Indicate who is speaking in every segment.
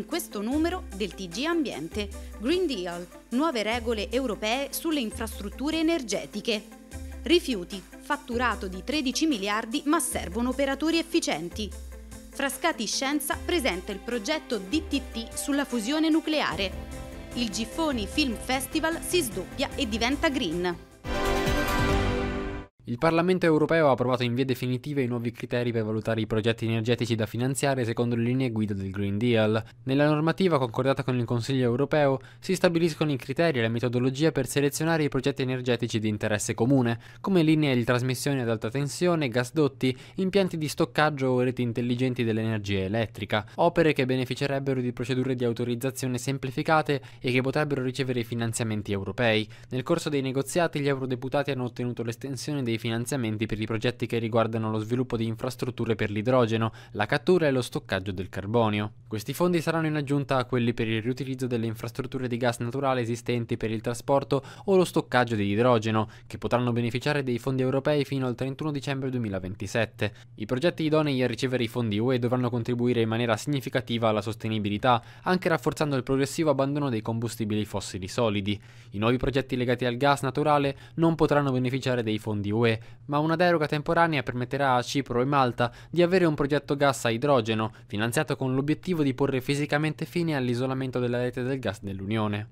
Speaker 1: in questo numero del TG Ambiente. Green Deal, nuove regole europee sulle infrastrutture energetiche. Rifiuti, fatturato di 13 miliardi ma servono operatori efficienti. Frascati Scienza presenta il progetto DTT sulla fusione nucleare. Il Giffoni Film Festival si sdoppia e diventa green.
Speaker 2: Il Parlamento europeo ha approvato in via definitiva i nuovi criteri per valutare i progetti energetici da finanziare secondo le linee guida del Green Deal. Nella normativa concordata con il Consiglio europeo si stabiliscono i criteri e la metodologia per selezionare i progetti energetici di interesse comune, come linee di trasmissione ad alta tensione, gasdotti, impianti di stoccaggio o reti intelligenti dell'energia elettrica, opere che beneficerebbero di procedure di autorizzazione semplificate e che potrebbero ricevere finanziamenti europei. Nel corso dei negoziati gli eurodeputati hanno ottenuto l'estensione dei finanziamenti per i progetti che riguardano lo sviluppo di infrastrutture per l'idrogeno, la cattura e lo stoccaggio del carbonio. Questi fondi saranno in aggiunta a quelli per il riutilizzo delle infrastrutture di gas naturale esistenti per il trasporto o lo stoccaggio di idrogeno, che potranno beneficiare dei fondi europei fino al 31 dicembre 2027. I progetti idonei a ricevere i fondi UE dovranno contribuire in maniera significativa alla sostenibilità, anche rafforzando il progressivo abbandono dei combustibili fossili solidi. I nuovi progetti legati al gas naturale non potranno beneficiare dei fondi UE dell'UE, ma una deroga temporanea permetterà a Cipro e Malta di avere un progetto gas a idrogeno, finanziato con l'obiettivo di porre fisicamente fine all'isolamento della rete del gas dell'Unione.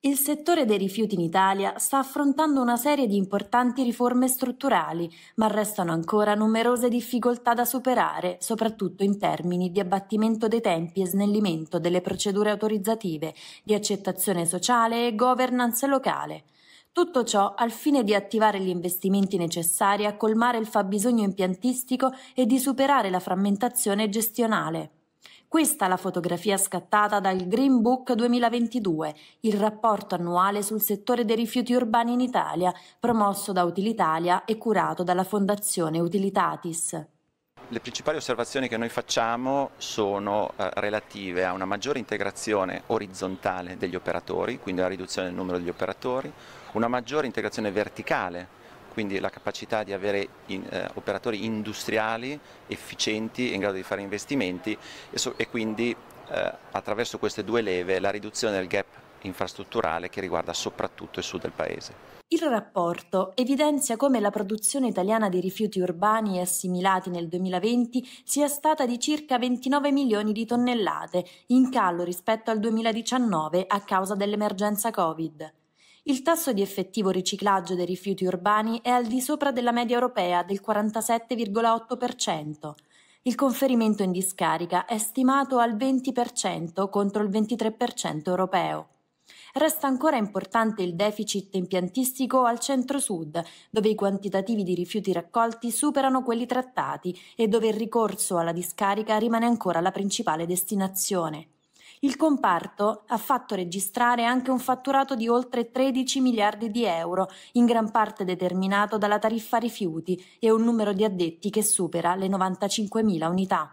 Speaker 3: Il settore dei rifiuti in Italia sta affrontando una serie di importanti riforme strutturali, ma restano ancora numerose difficoltà da superare, soprattutto in termini di abbattimento dei tempi e snellimento delle procedure autorizzative, di accettazione sociale e governance locale. Tutto ciò al fine di attivare gli investimenti necessari a colmare il fabbisogno impiantistico e di superare la frammentazione gestionale. Questa è la fotografia scattata dal Green Book 2022, il rapporto annuale sul settore dei rifiuti urbani in Italia, promosso da Utilitalia e curato dalla Fondazione Utilitatis.
Speaker 4: Le principali osservazioni che noi facciamo sono eh, relative a una maggiore integrazione orizzontale degli operatori, quindi alla riduzione del numero degli operatori, una maggiore integrazione verticale, quindi la capacità di avere in, eh, operatori industriali efficienti in grado di fare investimenti e, so, e quindi eh, attraverso queste due leve la riduzione del gap infrastrutturale che riguarda soprattutto il sud del paese.
Speaker 3: Il rapporto evidenzia come la produzione italiana di rifiuti urbani e assimilati nel 2020 sia stata di circa 29 milioni di tonnellate, in calo rispetto al 2019 a causa dell'emergenza Covid. Il tasso di effettivo riciclaggio dei rifiuti urbani è al di sopra della media europea del 47,8%. Il conferimento in discarica è stimato al 20% contro il 23% europeo. Resta ancora importante il deficit impiantistico al centro-sud, dove i quantitativi di rifiuti raccolti superano quelli trattati e dove il ricorso alla discarica rimane ancora la principale destinazione. Il comparto ha fatto registrare anche un fatturato di oltre 13 miliardi di euro, in gran parte determinato dalla tariffa rifiuti e un numero di addetti che supera le 95.000 unità.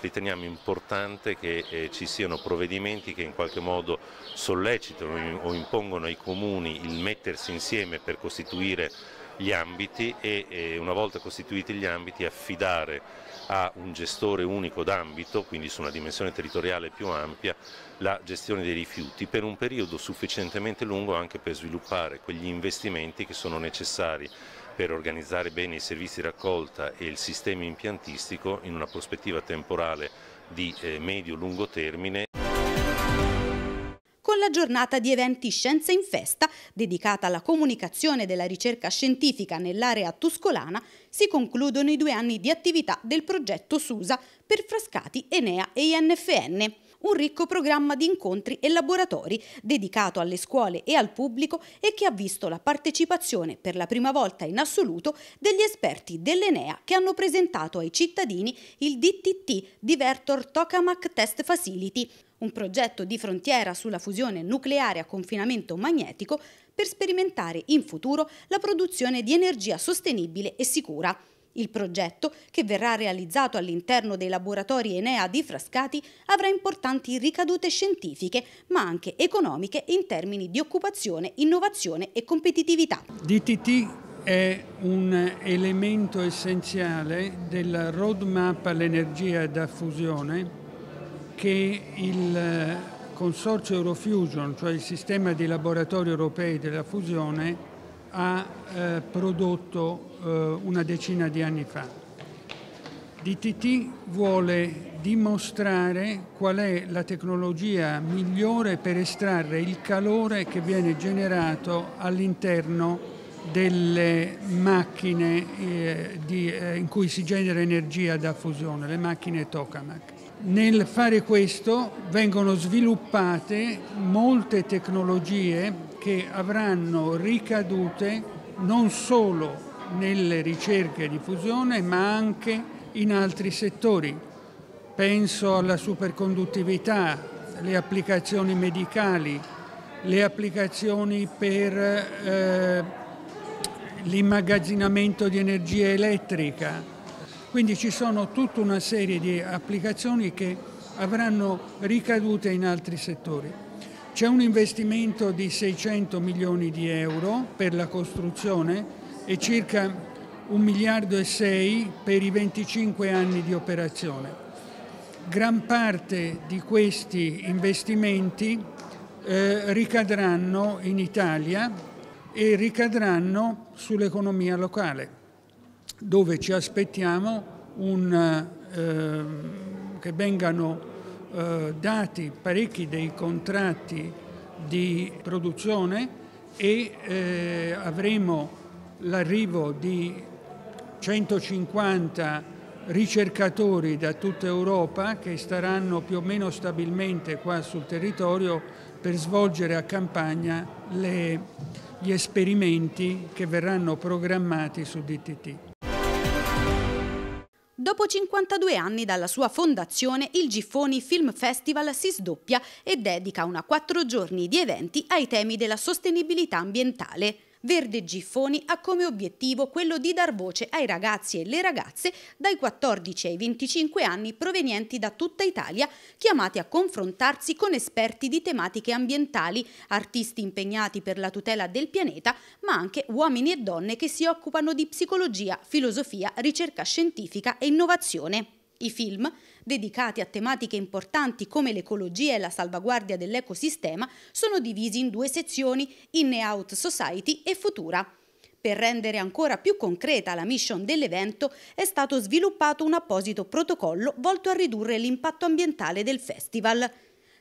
Speaker 1: Riteniamo importante che eh, ci siano provvedimenti che in qualche modo sollecitano o impongono ai comuni il mettersi insieme per costituire gli ambiti e eh, una volta costituiti gli ambiti affidare a un gestore unico d'ambito, quindi su una dimensione territoriale più ampia, la gestione dei rifiuti per un periodo sufficientemente lungo anche per sviluppare quegli investimenti che sono necessari per organizzare bene i servizi di raccolta e il sistema impiantistico in una prospettiva temporale di eh, medio-lungo termine con la giornata di eventi Scienza in Festa, dedicata alla comunicazione della ricerca scientifica nell'area tuscolana, si concludono i due anni di attività del progetto SUSA per Frascati, Enea e INFN un ricco programma di incontri e laboratori dedicato alle scuole e al pubblico e che ha visto la partecipazione per la prima volta in assoluto degli esperti dell'Enea che hanno presentato ai cittadini il DTT Divertor Tokamak Test Facility, un progetto di frontiera sulla fusione nucleare a confinamento magnetico per sperimentare in futuro la produzione di energia sostenibile e sicura. Il progetto, che verrà realizzato all'interno dei laboratori Enea di Frascati, avrà importanti ricadute scientifiche, ma anche economiche in termini di occupazione, innovazione e competitività.
Speaker 4: DTT è un elemento essenziale della roadmap all'energia da fusione che il eh, consorzio Eurofusion, cioè il sistema di laboratori europei della fusione, ha eh, prodotto eh, una decina di anni fa. DTT vuole dimostrare qual è la tecnologia migliore per estrarre il calore che viene generato all'interno delle macchine eh, di, eh, in cui si genera energia da fusione, le macchine tokamak. Nel fare questo vengono sviluppate molte tecnologie che avranno ricadute non solo nelle ricerche di fusione ma anche in altri settori. Penso alla superconduttività, le applicazioni medicali, le applicazioni per eh, l'immagazzinamento di energia elettrica, quindi ci sono tutta una serie di applicazioni che avranno ricadute in altri settori. C'è un investimento di 600 milioni di euro per la costruzione e circa 1 miliardo e 6 per i 25 anni di operazione. Gran parte di questi investimenti eh, ricadranno in Italia e ricadranno sull'economia locale dove ci aspettiamo un, eh, ehm, che vengano eh, dati parecchi dei contratti di produzione e eh, avremo l'arrivo di 150 ricercatori da tutta Europa che staranno più o meno stabilmente qua sul territorio per svolgere a campagna le, gli esperimenti che verranno programmati su DTT.
Speaker 1: Dopo 52 anni dalla sua fondazione, il Giffoni Film Festival si sdoppia e dedica una quattro giorni di eventi ai temi della sostenibilità ambientale. Verde Giffoni ha come obiettivo quello di dar voce ai ragazzi e le ragazze dai 14 ai 25 anni provenienti da tutta Italia, chiamati a confrontarsi con esperti di tematiche ambientali, artisti impegnati per la tutela del pianeta, ma anche uomini e donne che si occupano di psicologia, filosofia, ricerca scientifica e innovazione. I film dedicati a tematiche importanti come l'ecologia e la salvaguardia dell'ecosistema, sono divisi in due sezioni, In e Out Society e Futura. Per rendere ancora più concreta la mission dell'evento è stato sviluppato un apposito protocollo volto a ridurre l'impatto ambientale del festival.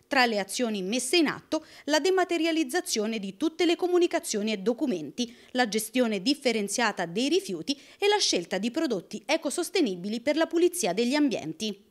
Speaker 1: Tra le azioni messe in atto, la dematerializzazione di tutte le comunicazioni e documenti, la gestione differenziata dei rifiuti e la scelta di prodotti ecosostenibili per la pulizia degli ambienti.